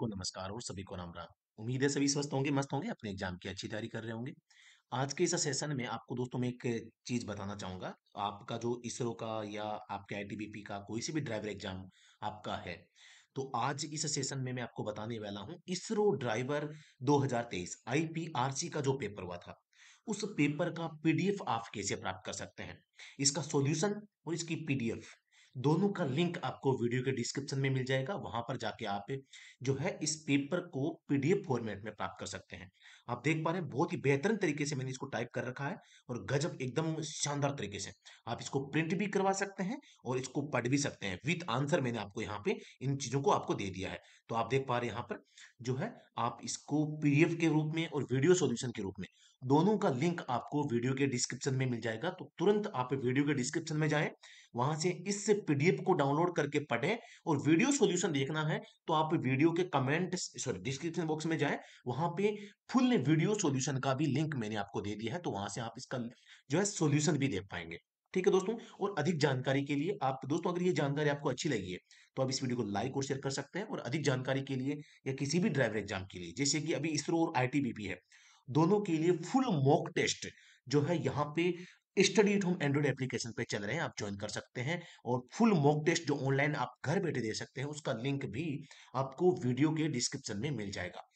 सबको नमस्कार और सभी को राम राम उम्मीद है सभी स्वस्थ होंगे मस्त होंगे अपने एग्जाम की अच्छी तैयारी कर रहे होंगे आज के इस सेशन में आपको दोस्तों मैं एक चीज बताना चाहूंगा आपका जो इसरो का या आपके आईटीबीपी का कोई से भी ड्राइवर एग्जाम आपका है तो आज इस सेशन में मैं आपको बताने वाला हूं इसरो ड्राइवर 2023 आईपीआरसी का जो पेपर हुआ था उस पेपर का पीडीएफ आप कैसे प्राप्त कर सकते हैं इसका सॉल्यूशन और इसकी पीडीएफ दोनों का लिंक आपको वीडियो के डिस्क्रिप्शन में मिल जाएगा वहां पर जाके आप जो है इस पेपर को पीडीएफ फॉर्मेट में प्राप्त कर सकते हैं आप देख पा रहे हैं बहुत ही बेहतरीन तरीके से मैंने इसको टाइप कर रखा है और गजब एकदम शानदार तरीके से आप इसको प्रिंट भी करवा सकते हैं और इसको पढ़ भी सकते हैं विथ आंसर मैंने आपको यहाँ पे इन चीजों को आपको दे दिया है तो आप देख पा रहे हैं यहाँ पर जो है आप इसको पीडीएफ के रूप में और वीडियो सोल्यूशन के रूप में दोनों का लिंक आपको वीडियो के डिस्क्रिप्शन में मिल जाएगा तो तुरंत आप वीडियो के डिस्क्रिप्शन में जाए वहां से इससे पीडीएफ को डाउनलोड करके पढ़ें और वीडियो सॉल्यूशन देखना है तो आप वीडियो के कमेंट सॉरी डिस्क्रिप्शन बॉक्स में जाएं वहां पे फुल वीडियो सॉल्यूशन का भी लिंक मैंने आपको दे दिया है तो वहां से आप इसका जो है सोल्यूशन भी देख पाएंगे ठीक है दोस्तों और अधिक जानकारी के लिए आप दोस्तों अगर ये जानकारी आपको अच्छी लगी है तो आप इस वीडियो को लाइक और शेयर कर सकते हैं और अधिक जानकारी के लिए या किसी भी ड्राइवर एग्जाम के लिए जैसे कि अभी इसरो और आईटीबीपी है दोनों के लिए फुल मॉक टेस्ट जो है यहाँ पे study at home Android application पे चल रहे हैं आप ज्वाइन कर सकते हैं और फुल मॉक टेस्ट जो ऑनलाइन आप घर बैठे दे सकते हैं उसका लिंक भी आपको वीडियो के डिस्क्रिप्शन में मिल जाएगा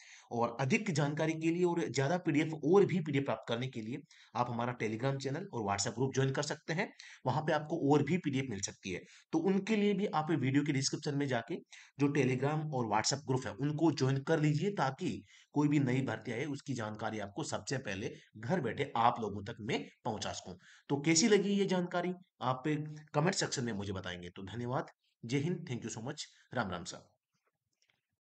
और अधिक जानकारी के लिए और ज्यादा पीडीएफ और भी पीडीएफ प्राप्त करने के लिए आप हमारा टेलीग्राम चैनल और व्हाट्सएप ग्रुप ज्वाइन कर सकते हैं वहां पे आपको और भी पीडीएफ मिल सकती है तो उनके लिए भी आप वीडियो के डिस्क्रिप्शन में जाके जो टेलीग्राम और व्हाट्सएप ग्रुप है उनको ज्वाइन कर लीजिए ताकि कोई भी नई भर्ती आए उसकी जानकारी आपको सबसे पहले घर बैठे आप लोगों तक मैं पहुंचा सकूं तो कैसी लगी ये जानकारी आप कमेंट सेक्शन में मुझे बताएंगे तो धन्यवाद जय Hind thank you so much Ram Ram साहब